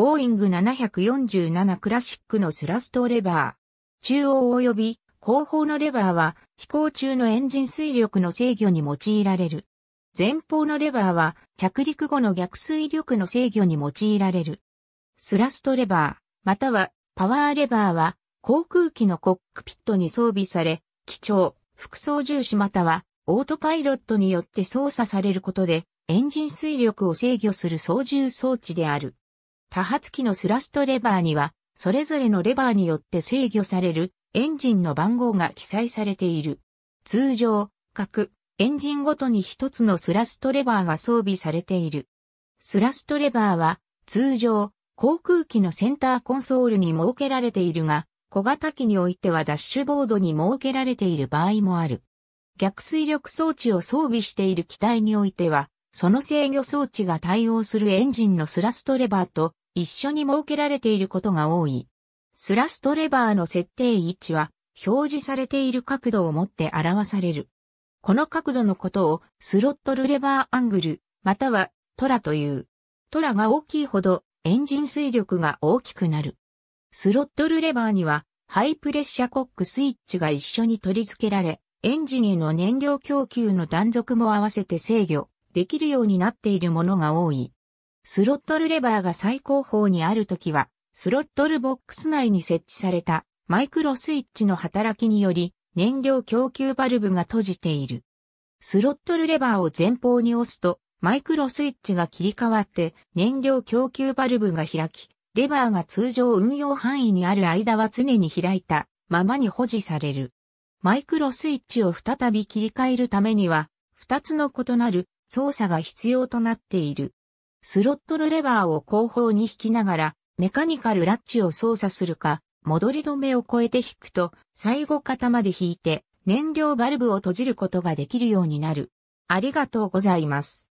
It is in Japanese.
ボーイング747クラシックのスラストレバー。中央及び後方のレバーは飛行中のエンジン水力の制御に用いられる。前方のレバーは着陸後の逆水力の制御に用いられる。スラストレバー、またはパワーレバーは航空機のコックピットに装備され、機長、副操縦士またはオートパイロットによって操作されることでエンジン水力を制御する操縦装置である。多発機のスラストレバーには、それぞれのレバーによって制御されるエンジンの番号が記載されている。通常、各エンジンごとに一つのスラストレバーが装備されている。スラストレバーは通常航空機のセンターコンソールに設けられているが、小型機においてはダッシュボードに設けられている場合もある。逆水力装置を装備している機体においては、その制御装置が対応するエンジンのスラストレバーと一緒に設けられていることが多い。スラストレバーの設定位置は、表示されている角度をもって表される。この角度のことをスロットルレバーアングル、またはトラという。トラが大きいほどエンジン水力が大きくなる。スロットルレバーにはハイプレッシャーコックスイッチが一緒に取り付けられ、エンジンへの燃料供給の断続も合わせて制御できるようになっているものが多い。スロットルレバーが最高峰にあるときは、スロットルボックス内に設置されたマイクロスイッチの働きにより燃料供給バルブが閉じている。スロットルレバーを前方に押すとマイクロスイッチが切り替わって燃料供給バルブが開き、レバーが通常運用範囲にある間は常に開いたままに保持される。マイクロスイッチを再び切り替えるためには、2つの異なる操作が必要となっている。スロットルレバーを後方に引きながら、メカニカルラッチを操作するか、戻り止めを越えて引くと、最後型まで引いて、燃料バルブを閉じることができるようになる。ありがとうございます。